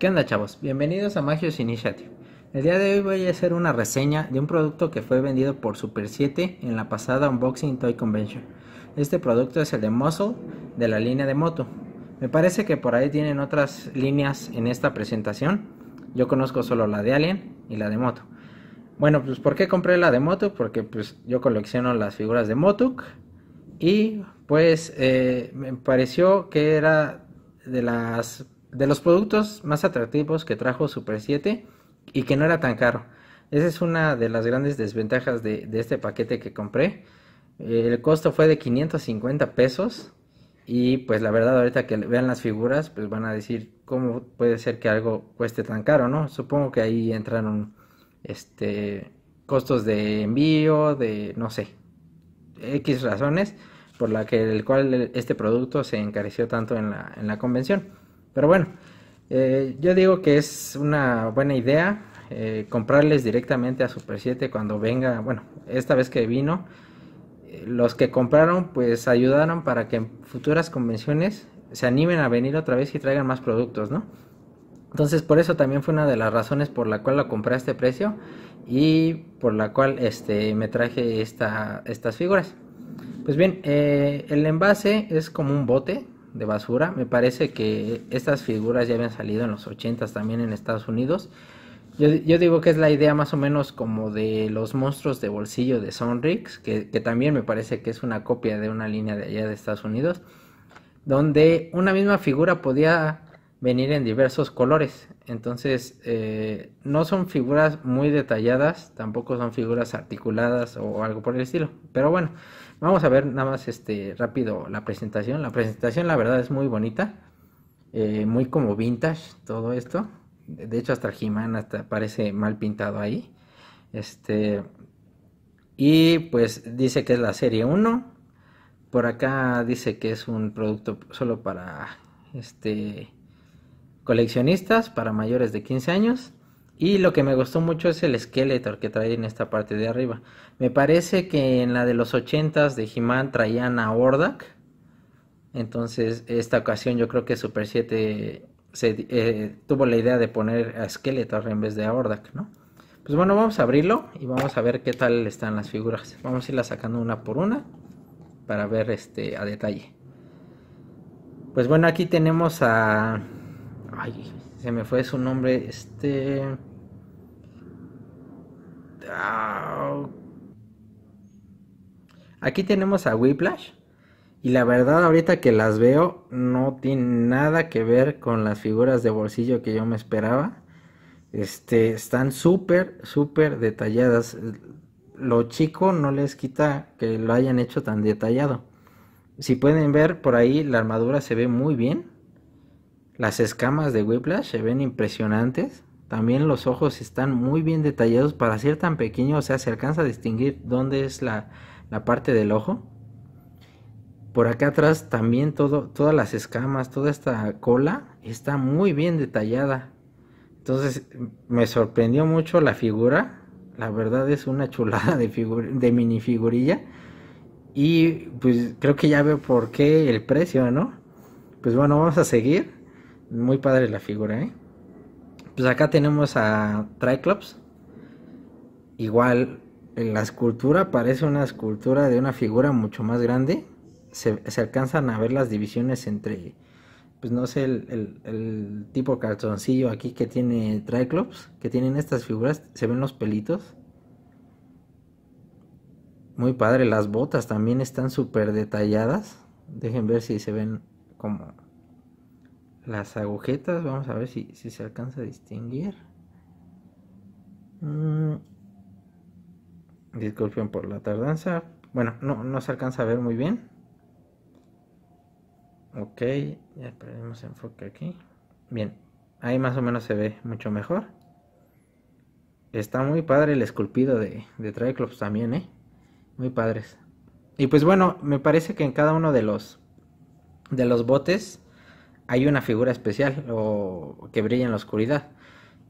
¿Qué onda chavos? Bienvenidos a Magios Initiative. El día de hoy voy a hacer una reseña de un producto que fue vendido por Super 7 en la pasada Unboxing Toy Convention. Este producto es el de Muscle de la línea de moto. Me parece que por ahí tienen otras líneas en esta presentación. Yo conozco solo la de Alien y la de moto. Bueno, pues ¿por qué compré la de moto? Porque pues yo colecciono las figuras de Motuk y pues eh, me pareció que era de las de los productos más atractivos que trajo Super 7 y que no era tan caro. Esa es una de las grandes desventajas de, este paquete que compré. El costo fue de 550 pesos y pues la verdad ahorita que vean las figuras pues van a decir cómo puede ser que algo cueste tan caro, ¿no? Supongo que ahí entraron este costos de envío, de no sé, X razones por la que el cual este producto se encareció tanto en la convención. Pero bueno, eh, yo digo que es una buena idea eh, comprarles directamente a Super 7 cuando venga, bueno, esta vez que vino. Eh, los que compraron pues ayudaron para que en futuras convenciones se animen a venir otra vez y traigan más productos, ¿no? Entonces por eso también fue una de las razones por la cual lo compré a este precio y por la cual este, me traje esta, estas figuras. Pues bien, el envase es como un bote, de basura. Me parece que estas figuras ya habían salido en los 80 también en Estados Unidos. Yo, digo que es la idea más o menos como de los monstruos de bolsillo de Sonrix, que, que también me parece que es una copia de una línea de allá de Estados Unidos, donde una misma figura podía venir en diversos colores. Entonces, eh, no son figuras muy detalladas, tampoco son figuras articuladas o algo por el estilo. Pero bueno, vamos a ver nada más este rápido la presentación. La presentación, la verdad, es muy bonita, eh, muy como vintage todo esto. De hecho, hasta he parece mal pintado ahí. Este, y pues dice que es la serie 1. Por acá dice que es un producto solo para este coleccionistas para mayores de 15 años. Y lo que me gustó mucho es el Skeletor que trae en esta parte de arriba. Me parece que en la de los 80s de He-Man traían a Ordak. Entonces, esta ocasión yo creo que Super 7 se, eh, tuvo la idea de poner a Skeletor en vez de a Ordak, ¿no? Pues bueno, vamos a abrirlo y vamos a ver qué tal están las figuras. Vamos a irlas sacando una por una para ver este a detalle. Pues bueno, aquí tenemos a Ay, se me fue su nombre. Este. Ah, aquí tenemos a Whiplash. Y la verdad, ahorita que las veo, no tiene nada que ver con las figuras de bolsillo que yo me esperaba. Este, están súper, súper detalladas. Lo chico no les quita que lo hayan hecho tan detallado. Si pueden ver por ahí, la armadura se ve muy bien. Las escamas de Whiplash se ven impresionantes. También los ojos están muy bien detallados para ser tan pequeño, o sea, se alcanza a distinguir dónde es la, parte del ojo. Por acá atrás también todo, todas las escamas, toda esta cola está muy bien detallada. Entonces me sorprendió mucho la figura. La verdad es una chulada de, de minifigurilla. Y pues creo que ya veo por qué el precio, ¿no? Pues bueno, vamos a seguir. Muy padre la figura, ¿eh? Pues acá tenemos a Triclops. Igual, en la escultura parece una escultura de una figura mucho más grande. Se, alcanzan a ver las divisiones entre, pues no sé, el, el tipo calzoncillo aquí que tiene Triclops, que tienen estas figuras, se ven los pelitos. Muy padre, las botas también están súper detalladas. Dejen ver si se ven como las agujetas. Vamos a ver si, se alcanza a distinguir. Mm. Disculpen por la tardanza. Bueno, no, se alcanza a ver muy bien. Ok, ya perdimos enfoque aquí. Bien, ahí más o menos se ve mucho mejor. Está muy padre el esculpido de, de Triclops también, ¿eh? Muy padres. Y pues bueno, me parece que en cada uno de los de los botes hay una figura especial o que brilla en la oscuridad.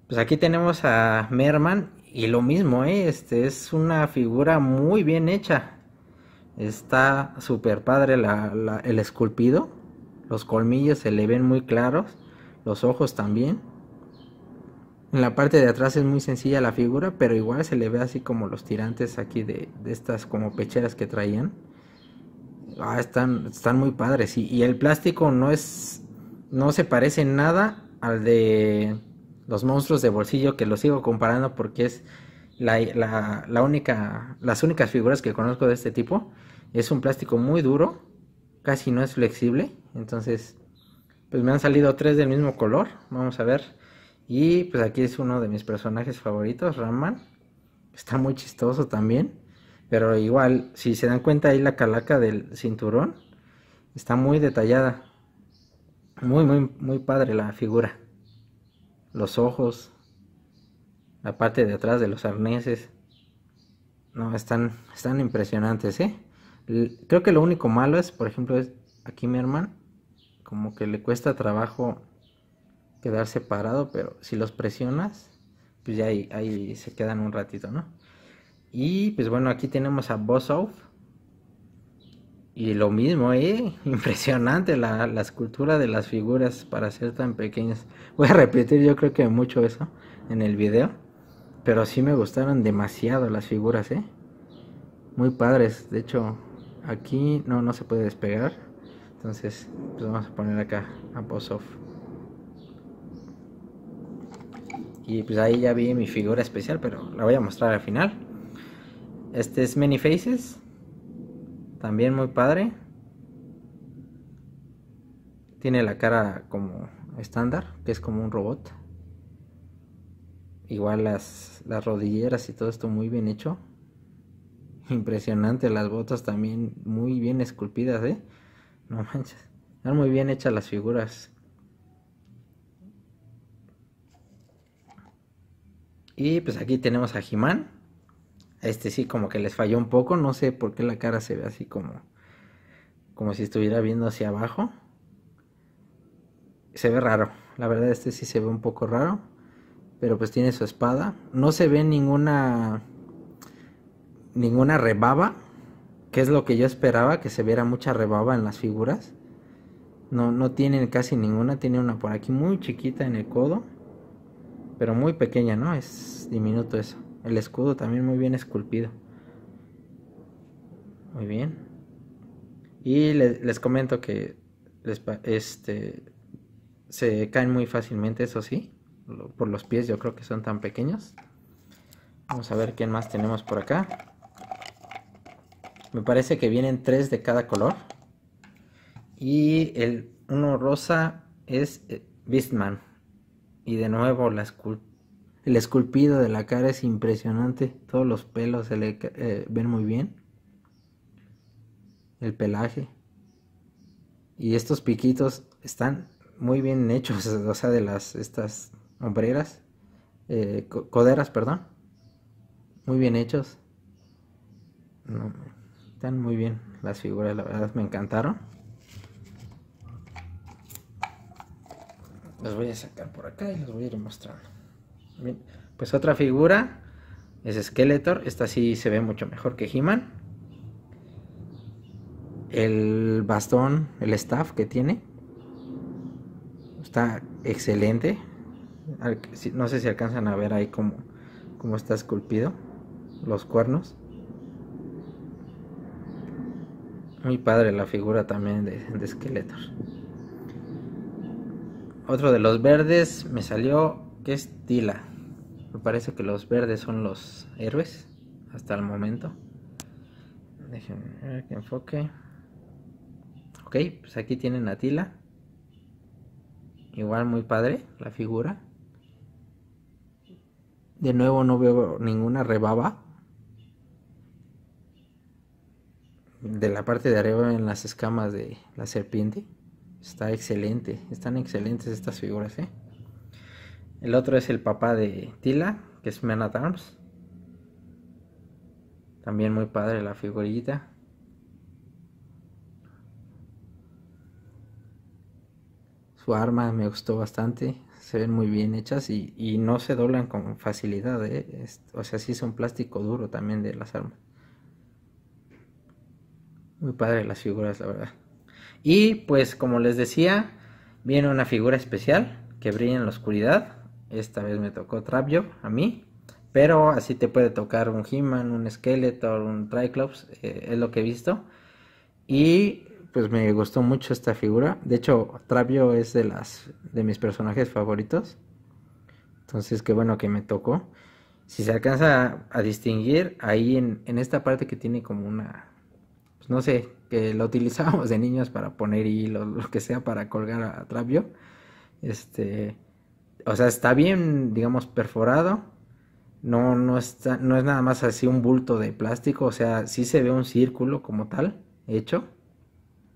Pues aquí tenemos a Merman y lo mismo, ¿eh? este es una figura muy bien hecha. Está súper padre el esculpido. Los colmillos se le ven muy claros. Los ojos también. En la parte de atrás es muy sencilla la figura, pero igual se le ve así como los tirantes aquí de, estas como pecheras que traían. Ah, están, están muy padres. y, el plástico no es no se parece nada al de los monstruos de bolsillo, que lo sigo comparando porque es la, única, las únicas figuras que conozco de este tipo. Es un plástico muy duro, casi no es flexible, entonces pues me han salido tres del mismo color, vamos a ver. Y pues aquí es uno de mis personajes favoritos, Raman. Está muy chistoso también. Pero igual, si se dan cuenta ahí la calaca del cinturón, está muy detallada. Muy, muy, muy padre la figura. Los ojos, la parte de atrás de los arneses. No, están, están impresionantes, ¿eh? Creo que lo único malo es, por ejemplo, es aquí mi hermano, como que le cuesta trabajo quedarse parado, pero si los presionas, pues ya ahí, se quedan un ratito, ¿no? Y pues bueno, aquí tenemos a Off y lo mismo, ¿eh? Impresionante la, escultura de las figuras para ser tan pequeñas. Voy a repetir yo creo que mucho eso en el video. Pero sí me gustaron demasiado las figuras, ¿eh? Muy padres. De hecho, aquí no, no se puede despegar. Entonces, pues vamos a poner acá a post Off. Y pues ahí ya vi mi figura especial, pero la voy a mostrar al final. Este es Many Faces. También muy padre. Tiene la cara como estándar, que es como un robot. Igual las, las rodilleras y todo esto muy bien hecho. Impresionante, las botas también muy bien esculpidas, ¿eh? No manches. Están muy bien hechas las figuras. Y pues aquí tenemos a Jimán este sí, como que les falló un poco. No sé por qué la cara se ve así como. Como si estuviera viendo hacia abajo. Se ve raro. La verdad, este sí se ve un poco raro. Pero pues tiene su espada. No se ve ninguna. Ninguna rebaba. Que es lo que yo esperaba. Que se viera mucha rebaba en las figuras. No, no tienen casi ninguna. Tiene una por aquí muy chiquita en el codo. Pero muy pequeña, ¿no? Es diminuto eso. El escudo también muy bien esculpido. Muy bien. Y les, comento que este, se caen muy fácilmente, eso sí. Por los pies yo creo que son tan pequeños. Vamos a ver quién más tenemos por acá. Me parece que vienen tres de cada color. Y el uno rosa es eh, Beastman. Y de nuevo la escultura el esculpido de la cara es impresionante. Todos los pelos se le eh, ven muy bien. El pelaje. Y estos piquitos están muy bien hechos. O sea, de las estas hombreras. Eh, coderas, perdón. Muy bien hechos. están muy bien las figuras, la verdad me encantaron. Los voy a sacar por acá y las voy a ir mostrando. Pues otra figura es Skeletor. Esta sí se ve mucho mejor que He-Man. El bastón, el staff que tiene. Está excelente. No sé si alcanzan a ver ahí cómo, está esculpido. Los cuernos. Muy padre la figura también de, de Skeletor. Otro de los verdes me salió que es Tila. Me parece que los verdes son los héroes hasta el momento. Déjenme ver que enfoque. Ok, pues aquí tienen a Tila. Igual muy padre la figura. De nuevo no veo ninguna rebaba. De la parte de arriba en las escamas de la serpiente. Está excelente. Están excelentes estas figuras, ¿eh? El otro es el papá de Tila, que es Man at Arms. También muy padre la figurita. Su arma me gustó bastante. Se ven muy bien hechas y, no se doblan con facilidad. ¿eh? o sea, sí es un plástico duro también de las armas. Muy padre las figuras, la verdad. Y pues como les decía, viene una figura especial que brilla en la oscuridad esta vez me tocó travio a mí. Pero así te puede tocar un He-Man, un Skeletor, un Triclops, eh, es lo que he visto. Y pues me gustó mucho esta figura. De hecho, Travio es de, las, de mis personajes favoritos. Entonces, qué bueno que me tocó. Si se alcanza a, distinguir, ahí en, en, esta parte que tiene como una. Pues, no sé, que lo utilizábamos de niños para poner hilo, lo que sea, para colgar a, Travio. Este o sea, está bien, digamos, perforado. No, no está, no es nada más así un bulto de plástico, o sea, sí se ve un círculo como tal, hecho.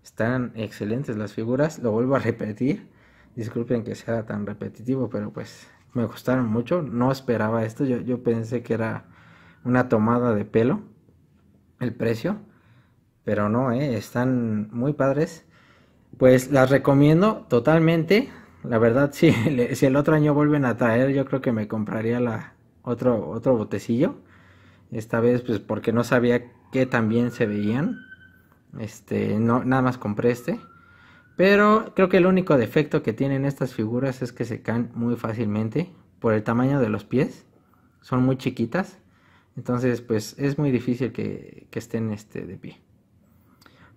Están excelentes las figuras, lo vuelvo a repetir. Disculpen que sea tan repetitivo, pero pues me gustaron mucho. No esperaba esto, yo, yo pensé que era una tomada de pelo el precio, pero no, eh, están muy padres. Pues las recomiendo totalmente. La verdad, si, si el otro año vuelven a traer, yo creo que me compraría la, otro, otro botecillo. Esta vez, pues porque no sabía que también se veían. Este, no, nada más compré este. Pero creo que el único defecto que tienen estas figuras es que se caen muy fácilmente por el tamaño de los pies. Son muy chiquitas. Entonces, pues es muy difícil que, que estén este, de pie.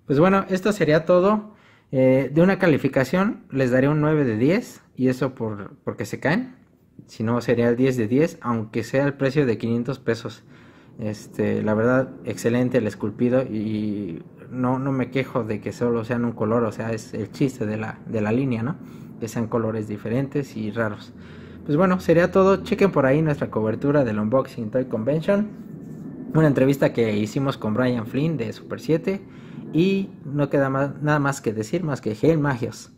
Pues bueno, esto sería todo. Eh, de una calificación les daré un 9 de 10 y eso porque se caen. Si no, sería el 10 de 10, aunque sea el precio de 500 pesos. Este, la verdad, excelente el esculpido y no, me quejo de que solo sean un color, o sea, es el chiste de la, de la línea, ¿no? Que sean colores diferentes y raros. Pues bueno, sería todo. Chequen por ahí nuestra cobertura del Unboxing Toy Convention. Una entrevista que hicimos con Brian Flynn de Super 7 y no queda nada más que decir más que gel Magios.